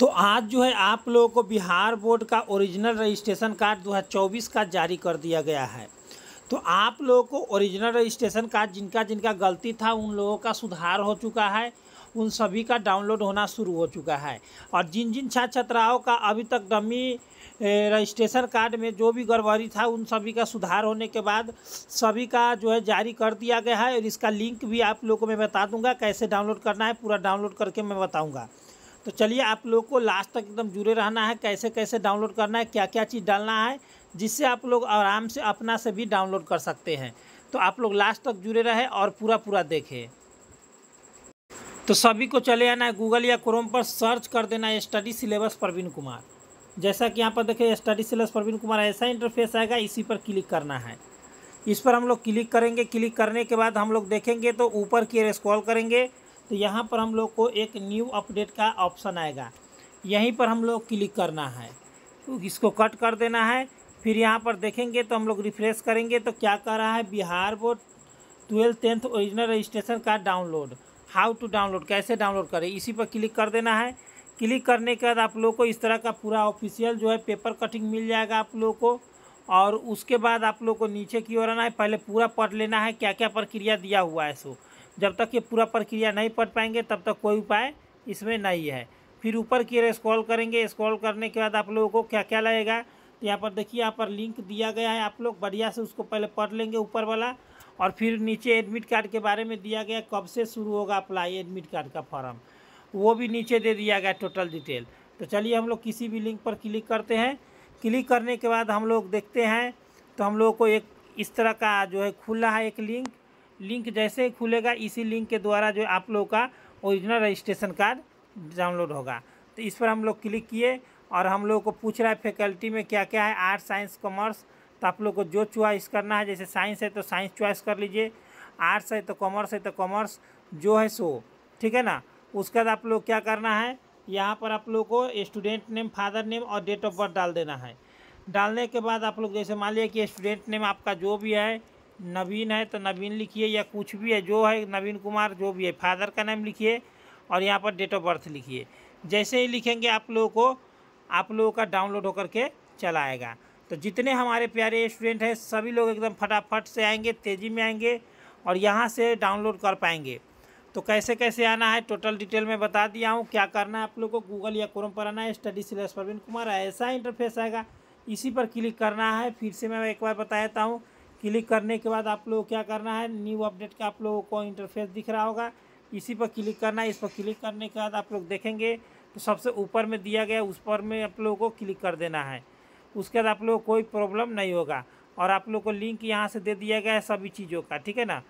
तो आज जो है आप लोगों को बिहार बोर्ड का ओरिजिनल रजिस्ट्रेशन कार्ड 2024 का जारी कर दिया गया है तो आप लोगों को ओरिजिनल रजिस्ट्रेशन कार्ड जिनका जिनका गलती था उन लोगों का सुधार हो चुका है उन सभी का डाउनलोड होना शुरू हो चुका है और जिन जिन छात्र छात्राओं का अभी तक डमी रजिस्ट्रेशन कार्ड में जो भी गड़बड़ी था उन सभी का सुधार होने के बाद सभी का जो है जारी कर दिया गया है और इसका लिंक भी आप लोगों को मैं बता दूंगा कैसे डाउनलोड करना है पूरा डाउनलोड करके मैं बताऊँगा तो चलिए आप लोग को लास्ट तक एकदम जुड़े रहना है कैसे कैसे डाउनलोड करना है क्या क्या चीज़ डालना है जिससे आप लोग आराम से अपना से भी डाउनलोड कर सकते हैं तो आप लोग लास्ट तक जुड़े रहे और पूरा पूरा देखें तो सभी को चले आना है गूगल या क्रोम पर सर्च कर देना है स्टडी सिलेबस प्रवीण कुमार जैसा कि यहाँ पर देखिए स्टडी सिलेबस प्रवीण कुमार ऐसा इंटरफेस आएगा इसी पर क्लिक करना है इस पर हम लोग क्लिक करेंगे क्लिक करने के बाद हम लोग देखेंगे तो ऊपर की ओर स्क्रॉल करेंगे तो यहाँ पर हम लोग को एक न्यू अपडेट का ऑप्शन आएगा यहीं पर हम लोग क्लिक करना है तो इसको कट कर देना है फिर यहाँ पर देखेंगे तो हम लोग रिफ्रेश करेंगे तो क्या कह रहा है Bihar board twelfth tenth original registration card download how to download कैसे डाउनलोड करें इसी पर क्लिक कर देना है क्लिक करने के बाद आप लोग को इस तरह का पूरा ऑफिशियल जो है पेपर कटिंग मिल जाएगा आप लोग को और उसके बाद आप लोग को नीचे की ओर आना है पहले पूरा पढ़ लेना है क्या क्या प्रक्रिया दिया हुआ है सो जब तक ये पूरा प्रक्रिया नहीं पढ़ पाएंगे तब तक कोई उपाय इसमें नहीं है फिर ऊपर की ओर स्क्रॉल करेंगे स्क्रॉल करने के बाद आप लोगों को क्या क्या लगेगा तो यहाँ पर देखिए यहाँ पर लिंक दिया गया है आप लोग बढ़िया से उसको पहले पढ़ लेंगे ऊपर वाला और फिर नीचे एडमिट कार्ड के बारे में दिया गया कब से शुरू होगा अप्लाई एडमिट कार्ड का फॉर्म वो भी नीचे दे दिया गया टोटल डिटेल तो चलिए हम लोग किसी भी लिंक पर क्लिक करते हैं क्लिक करने के बाद हम लोग देखते हैं तो हम लोगों को एक इस तरह का जो है खुला है एक लिंक लिंक जैसे ही खुलेगा इसी लिंक के द्वारा जो आप लोगों का ओरिजिनल रजिस्ट्रेशन कार्ड डाउनलोड होगा तो इस पर हम लोग क्लिक किए और हम लोगों को पूछ रहा है फैकल्टी में क्या क्या है आर्ट्स साइंस कॉमर्स तो आप लोग को जो चॉइस करना है जैसे साइंस है तो साइंस चॉइस कर लीजिए आर्ट्स है तो कॉमर्स है तो कॉमर्स जो है सो ठीक है ना उसके बाद आप लोग क्या करना है यहाँ पर आप लोग को स्टूडेंट नेम फादर नेम और डेट ऑफ बर्थ डाल देना है डालने के बाद आप लोग जैसे मान लिया कि स्टूडेंट नेम आपका जो भी है नवीन है तो नवीन लिखिए या कुछ भी है जो है नवीन कुमार जो भी है फादर का नाम लिखिए और यहाँ पर डेट ऑफ बर्थ लिखिए जैसे ही लिखेंगे आप लोगों को आप लोगों का डाउनलोड होकर के चला आएगा तो जितने हमारे प्यारे स्टूडेंट हैं सभी लोग एकदम फटाफट से आएंगे तेज़ी में आएंगे और यहाँ से डाउनलोड कर पाएंगे तो कैसे कैसे आना है टोटल डिटेल में बता दिया हूँ क्या करना है आप लोग को गूगल या क्रोम पर आना है स्टडी सिलेबस प्रवीण कुमार ऐसा इंटरफेस आएगा इसी पर क्लिक करना है फिर से मैं एक बार बता देता हूँ क्लिक करने के बाद आप को क्या करना है न्यू अपडेट का आप लोगों को इंटरफेस दिख रहा होगा इसी पर क्लिक करना है इस पर क्लिक करने के बाद आप लोग देखेंगे तो सबसे ऊपर में दिया गया उस पर में आप लोगों को क्लिक कर देना है उसके बाद आप लोग कोई प्रॉब्लम नहीं होगा और आप लोग को लिंक यहाँ से दे दिया गया है सभी चीज़ों का ठीक है ना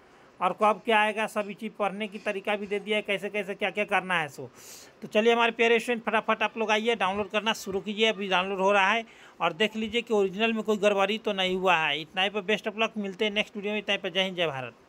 और कब क्या आएगा सभी चीज़ पढ़ने की तरीका भी दे दिया है कैसे कैसे क्या क्या करना है सो तो चलिए हमारे पेयर स्टूडेंट फटाफट आप लोग आइए डाउनलोड करना शुरू कीजिए अभी डाउनलोड हो रहा है और देख लीजिए कि ओरिजिनल में कोई गड़बड़ी तो नहीं हुआ है इतना ही पर बेस्ट ऑफ लक मिलते हैं नेक्स्ट वीडियो में इतना ही पर जय हिंद जय भारत